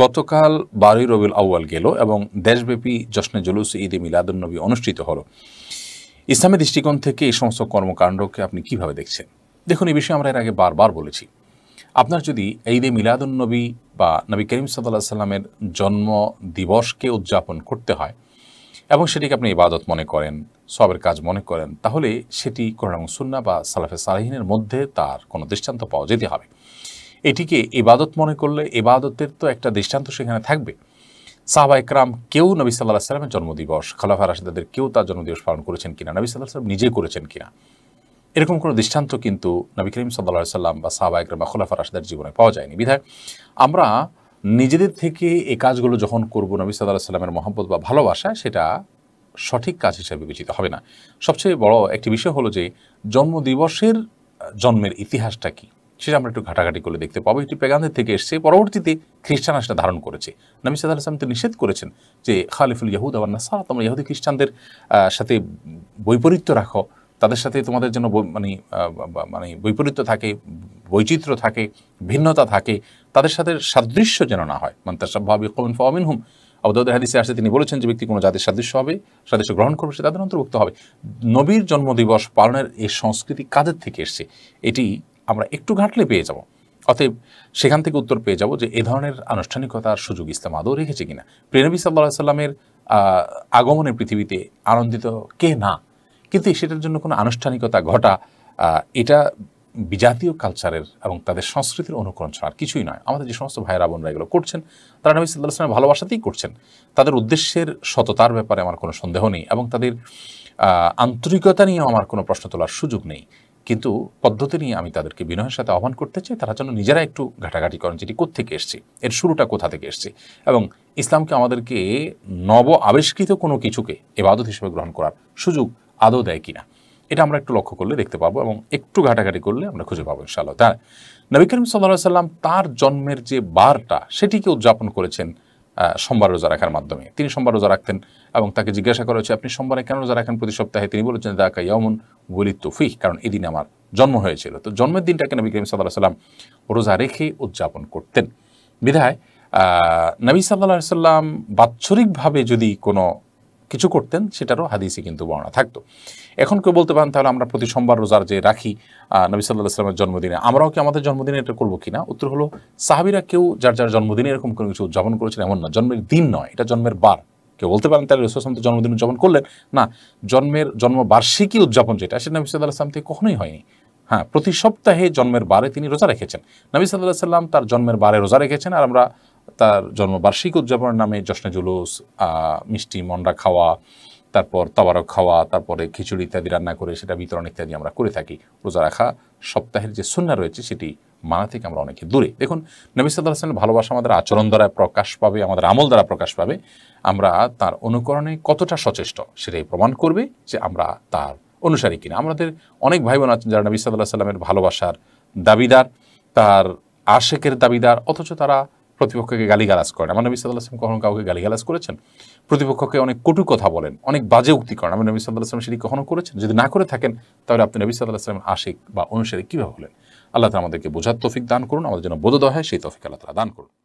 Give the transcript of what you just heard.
গতকাল বারোই রবিউল আউ্য়াল গেল এবং দেশব্যাপী জশ্নে জুলুস ঈদে মিলাদুলনবী অনুষ্ঠিত হলো ইসলামের দৃষ্টিকোণ থেকে এই সমস্ত কর্মকাণ্ডকে আপনি কিভাবে দেখছেন দেখুন এই বিষয়ে আমরা এর আগে বারবার বলেছি আপনার যদি ঈদে মিলাদুলনবী বা নবী করিম সাল্লাহ সাল্লামের জন্ম দিবসকে উদযাপন করতে হয় এবং সেটিকে আপনি ইবাদত মনে করেন সবের কাজ মনে করেন তাহলে সেটি কোরআন সুন্না বা সালাফে সালাহিনের মধ্যে তার কোনো দৃষ্টান্ত পাওয়া যেতে হবে এটিকে এবাদত মনে করলে এবাদতের তো একটা দৃষ্টান্ত সেখানে থাকবে সাহবা একরাম কেউ নবী সাল্লাহ সাল্লামের জন্মদিবস খালাফা রাশিদাদের কেউ তার জন্মদিবস পালন করেছেন কিনা নবী সাল্লাহ সাল্লাম নিজে করেছেন কিনা এরকম কোনো দৃষ্টান্ত কিন্তু নবী করিম সাল্লাহ সাল্লাম বা সাহবা ইকরাম বা খোলাফা রাশিদার জীবনে পাওয়া যায়নি বিধায় আমরা নিজেদের থেকে এই কাজগুলো যখন করব নবী সাল্লাহ সাল্লামের মহব্বত বা ভালোবাসা সেটা সঠিক কাজ হিসেবে বিবেচিত হবে না সবচেয়ে বড় একটি বিষয় হলো যে জন্মদিবসের জন্মের ইতিহাসটা কী সেটা আমরা একটু ঘাটাঘাটি করে দেখতে পাবো এটি পেগানদের থেকে এসছে পরবর্তীতে খ্রিস্টান আসলে ধারণ করেছে নবী সাদ আলাম তো নিষেধ করেছেন যে খালিফুল ইহুদ আবার নাসারা তোমরা ইহুদি খ্রিস্টানদের সাথে বৈপরীত্য রাখো তাদের সাথে তোমাদের যেন মানে মানে বৈপরীত্য থাকে বৈচিত্র্য থাকে ভিন্নতা থাকে তাদের সাথে সাদৃশ্য যেন না হয় মানে তার স্বাভাবিক কমিন ফমিন হুম আবুদাউদ হাদিসে আসে তিনি বলেছেন যে ব্যক্তি কোনো জাতির সাদৃশ্য হবে সাদৃশ্য গ্রহণ করবে সে তাদের অন্তর্ভুক্ত হবে নবীর জন্মদিবস পালনের এই সংস্কৃতি কাদের থেকে এসছে এটি আমরা একটু ঘাটলে পেয়ে যাব অতএব সেখান থেকে উত্তর পেয়ে যাব যে এ ধরনের আনুষ্ঠানিকতার সুযোগ ইসলাম আদৌ রেখেছে কিনা প্রিয়নবী সাল্লাহ সাল্লামের আগমনে পৃথিবীতে আনন্দিত কে না কিন্তু সেটার জন্য কোনো আনুষ্ঠানিকতা ঘটা এটা বিজাতীয় কালচারের এবং তাদের সংস্কৃতির অনুকরণ ছাড়া কিছুই নয় আমাদের যে সমস্ত ভাইয়েরা বোনরা এগুলো করছেন তারা নবী সাল্লাহ আসলামের ভালোবাসাতেই করছেন তাদের উদ্দেশ্যের সততার ব্যাপারে আমার কোনো সন্দেহ নেই এবং তাদের আন্তরিকতা নিয়েও আমার কোনো প্রশ্ন তোলার সুযোগ নেই কিন্তু পদ্ধতি নিয়ে আমি তাদেরকে বিনয়ের সাথে আহ্বান করতে চাই তারা যেন নিজেরা একটু ঘাটাঘাটি করেন যেটি কোথেকে এসছে এর শুরুটা কোথা থেকে এসছে এবং ইসলামকে আমাদেরকে নব আবিষ্কৃত কোনো কিছুকে এবাদত হিসেবে গ্রহণ করার সুযোগ আদৌ দেয় কিনা এটা আমরা একটু লক্ষ্য করলে দেখতে পাবো এবং একটু ঘাটাঘাটি করলে আমরা খুঁজে পাবো ইনশাআল্লাহ তাই নবী করিম সাল্লাহ সাল্লাম তার জন্মের যে বারটা সেটিকে উদযাপন করেছেন সোমবার রোজা রাখার মাধ্যমে তিনি সোমবার রোজা রাখতেন এবং তাকে জিজ্ঞাসা করা হচ্ছে আপনি সোমবারে কেন রোজা রাখেন প্রতি সপ্তাহে তিনি বলেছেন দাকা ইয়ামুন বলি তুফি কারণ এদিন আমার জন্ম হয়েছিল তো জন্মের দিনটাকে নবী করিম সাল্লাহ সাল্লাম রোজা রেখে উদযাপন করতেন বিধায় নবী সাল্লাহ সাল্লাম বাৎসরিকভাবে যদি কোনো কিছু করতেন সেটারও হাদিসে কিন্তু বর্ণনা থাকতো এখন কেউ বলতে পারেন তাহলে আমরা প্রতি সোমবার রোজার যে রাখি নবী সাল্লাহ আসলামের জন্মদিনে আমরাও কি আমাদের জন্মদিনে এটা করবো কিনা উত্তর হলো সাহাবিরা কেউ যার যার জন্মদিনে এরকম কোনো কিছু উদযাপন করেছেন এমন না জন্মের দিন নয় এটা জন্মের বার কেউ বলতে পারেন তাহলে রসুলাম তো জন্মদিন উদযাপন করলেন না জন্মের জন্মবার্ষিকী উদযাপন যেটা সেটা নবী সাল্লাহ আসলাম থেকে কখনোই হয়নি হ্যাঁ প্রতি সপ্তাহে জন্মের বারে তিনি রোজা রেখেছেন নবী সাল্লাহ সাল্লাম তার জন্মের বারে রোজা রেখেছেন আর আমরা তার জন্মবার্ষিক উদযাপনের নামে জশ্নে জুলুস মিষ্টি মন্ডা খাওয়া তারপর তবারক খাওয়া তারপরে খিচুড়ি ইত্যাদি রান্না করে সেটা বিতরণ ইত্যাদি আমরা করে থাকি রোজা রাখা সপ্তাহের যে সুন্না রয়েছে সেটি মানা থেকে আমরা অনেকে দূরে দেখুন নবী সাল্লাহ ভালোবাসা আমাদের আচরণ দ্বারা প্রকাশ পাবে আমাদের আমল দ্বারা প্রকাশ পাবে আমরা তার অনুকরণে কতটা সচেষ্ট সেটাই প্রমাণ করবে যে আমরা তার অনুসারী কিনা আমাদের অনেক ভাই বোন আছেন যারা নবী সাল্লাহ সাল্লামের ভালোবাসার দাবিদার তার আশেকের দাবিদার অথচ তারা প্রতিপক্ষকে গালিগালাজ করেন আমার নবী সাল্লাহ আসলাম কখনো কাউকে গালিগালাজ করেছেন প্রতিপক্ষকে অনেক কটু কথা বলেন অনেক বাজে উক্তি করেন আমার নবী সাল্লাহ আসলাম সেটি কখনো করেছেন যদি না করে থাকেন তাহলে আপনি নবী সাল্লাহ আসলামের আশিক বা অনুসারী কীভাবে হলেন আল্লাহ তালা আমাদেরকে বোঝার তফিক দান করুন আমাদের যেন বোধদয় হয় সেই তফিক আল্লাহ তালা দান করুন